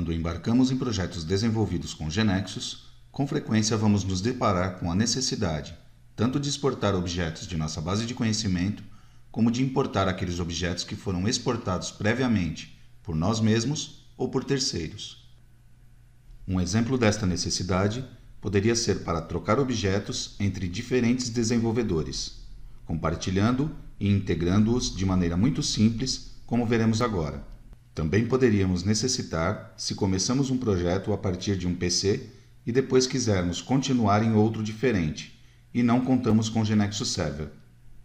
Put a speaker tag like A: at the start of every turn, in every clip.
A: Quando embarcamos em projetos desenvolvidos com Genexus, com frequência vamos nos deparar com a necessidade tanto de exportar objetos de nossa base de conhecimento, como de importar aqueles objetos que foram exportados previamente por nós mesmos ou por terceiros. Um exemplo desta necessidade poderia ser para trocar objetos entre diferentes desenvolvedores, compartilhando e integrando-os de maneira muito simples, como veremos agora. Também poderíamos necessitar se começamos um projeto a partir de um PC e depois quisermos continuar em outro diferente e não contamos com Genexo Server.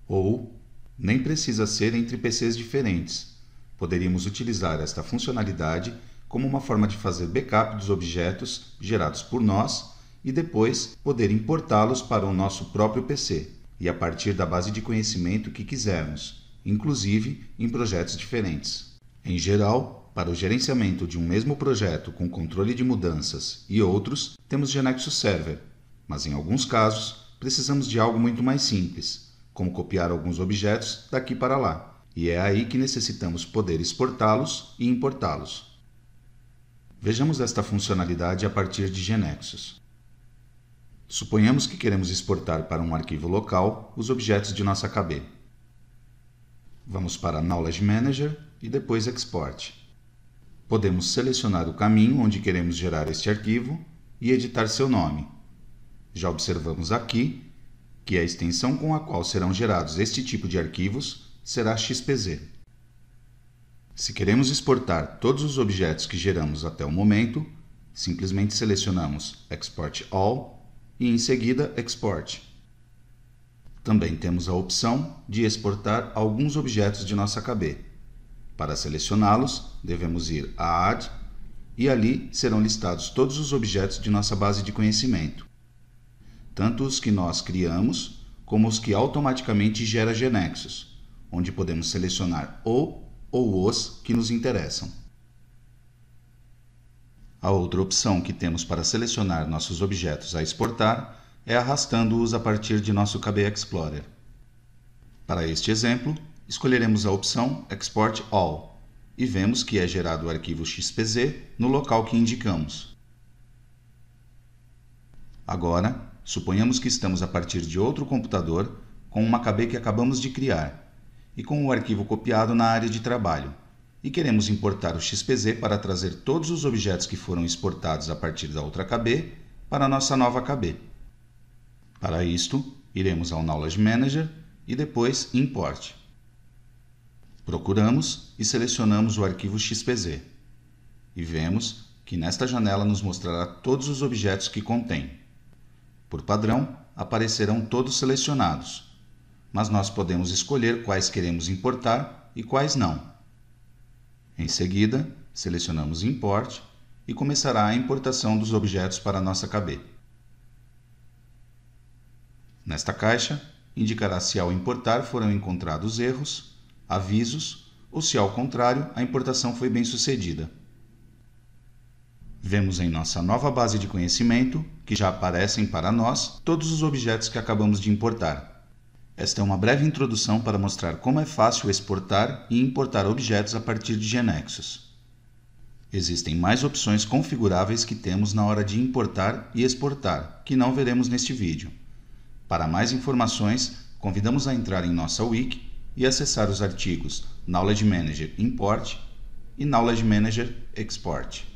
A: Ou nem precisa ser entre PCs diferentes. Poderíamos utilizar esta funcionalidade como uma forma de fazer backup dos objetos gerados por nós e depois poder importá-los para o nosso próprio PC e a partir da base de conhecimento que quisermos, inclusive em projetos diferentes. Em geral, para o gerenciamento de um mesmo projeto com controle de mudanças e outros, temos Genexo Server, mas em alguns casos precisamos de algo muito mais simples, como copiar alguns objetos daqui para lá, e é aí que necessitamos poder exportá-los e importá-los. Vejamos esta funcionalidade a partir de Genexus. Suponhamos que queremos exportar para um arquivo local os objetos de nossa KB. Vamos para Knowledge Manager e depois Export. Podemos selecionar o caminho onde queremos gerar este arquivo e editar seu nome. Já observamos aqui que a extensão com a qual serão gerados este tipo de arquivos será XPZ. Se queremos exportar todos os objetos que geramos até o momento, simplesmente selecionamos Export All e em seguida Export. Também temos a opção de exportar alguns objetos de nossa KB. Para selecioná-los, devemos ir a Add e ali serão listados todos os objetos de nossa base de conhecimento, tanto os que nós criamos como os que automaticamente gera Genexus, onde podemos selecionar o ou os que nos interessam. A outra opção que temos para selecionar nossos objetos a exportar é arrastando-os a partir de nosso KB Explorer. Para este exemplo, escolheremos a opção Export All e vemos que é gerado o arquivo XPZ no local que indicamos. Agora, suponhamos que estamos a partir de outro computador com uma KB que acabamos de criar e com o arquivo copiado na área de trabalho e queremos importar o XPZ para trazer todos os objetos que foram exportados a partir da outra KB para a nossa nova KB. Para isto, iremos ao Knowledge Manager e depois Import. Procuramos e selecionamos o arquivo XPZ e vemos que nesta janela nos mostrará todos os objetos que contém. Por padrão, aparecerão todos selecionados, mas nós podemos escolher quais queremos importar e quais não. Em seguida, selecionamos Import e começará a importação dos objetos para nossa KB. Nesta caixa, indicará se ao importar foram encontrados erros, avisos ou se ao contrário a importação foi bem sucedida. Vemos em nossa nova base de conhecimento que já aparecem para nós todos os objetos que acabamos de importar. Esta é uma breve introdução para mostrar como é fácil exportar e importar objetos a partir de Genexus. Existem mais opções configuráveis que temos na hora de importar e exportar, que não veremos neste vídeo. Para mais informações, convidamos a entrar em nossa wiki e acessar os artigos Knowledge Manager Import e Knowledge Manager Export.